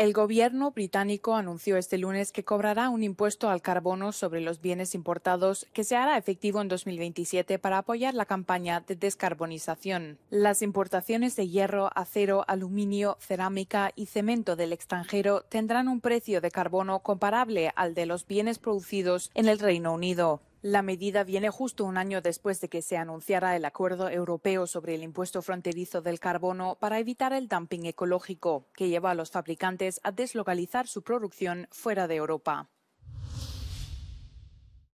El gobierno británico anunció este lunes que cobrará un impuesto al carbono sobre los bienes importados que se hará efectivo en 2027 para apoyar la campaña de descarbonización. Las importaciones de hierro, acero, aluminio, cerámica y cemento del extranjero tendrán un precio de carbono comparable al de los bienes producidos en el Reino Unido. La medida viene justo un año después de que se anunciara el acuerdo europeo sobre el impuesto fronterizo del carbono para evitar el dumping ecológico, que lleva a los fabricantes a deslocalizar su producción fuera de Europa.